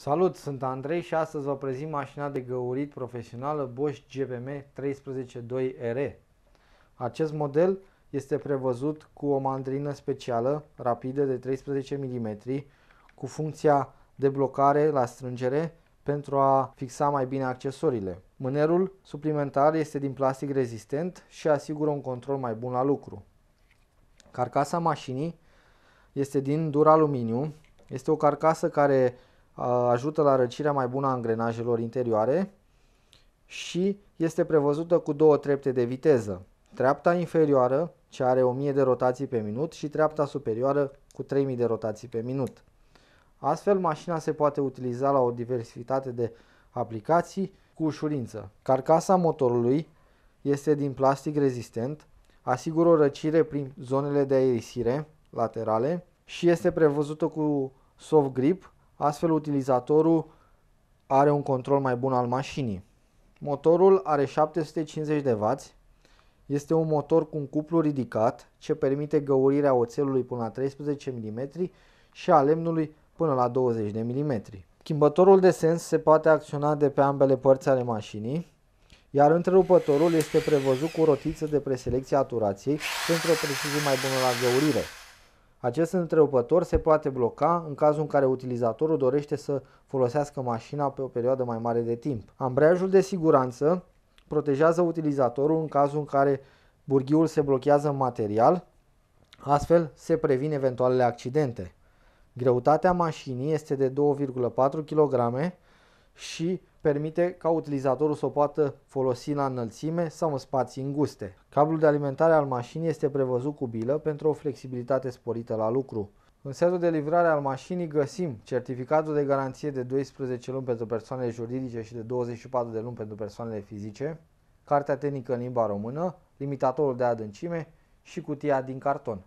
Salut, sunt Andrei și astăzi vă prezint mașina de găurit profesională Bosch GPM 132R. Acest model este prevăzut cu o mandrină specială, rapidă, de 13 mm, cu funcția de blocare la strângere pentru a fixa mai bine accesoriile. Mânerul suplimentar este din plastic rezistent și asigură un control mai bun la lucru. Carcasa mașinii este din dur aluminiu. este o carcasă care ajută la răcirea mai bună a îngrenajelor interioare și este prevăzută cu două trepte de viteză. Treapta inferioară, ce are 1000 de rotații pe minut, și treapta superioară cu 3000 de rotații pe minut. Astfel, mașina se poate utiliza la o diversitate de aplicații cu ușurință. Carcasa motorului este din plastic rezistent, asigură o răcire prin zonele de aerisire laterale și este prevăzută cu soft grip Astfel, utilizatorul are un control mai bun al mașinii. Motorul are 750 de W, este un motor cu un cuplu ridicat ce permite găurirea oțelului până la 13 mm și a lemnului până la 20 de mm. Schimbătorul de sens se poate acționa de pe ambele părți ale mașinii, iar întrerupătorul este prevăzut cu rotiță de preselecție a turației pentru o precizie mai bună la găurire. Acest întrerupător se poate bloca în cazul în care utilizatorul dorește să folosească mașina pe o perioadă mai mare de timp. Ambreiajul de siguranță protejează utilizatorul în cazul în care burghiul se blochează în material, astfel se previn eventualele accidente. Greutatea mașinii este de 2,4 kg, și permite ca utilizatorul să o poată folosi la înălțime sau în spații înguste. Cablul de alimentare al mașinii este prevăzut cu bilă pentru o flexibilitate sporită la lucru. În setul de livrare al mașinii găsim certificatul de garanție de 12 luni pentru persoanele juridice și de 24 de luni pentru persoanele fizice, cartea tehnică în limba română, limitatorul de adâncime și cutia din carton.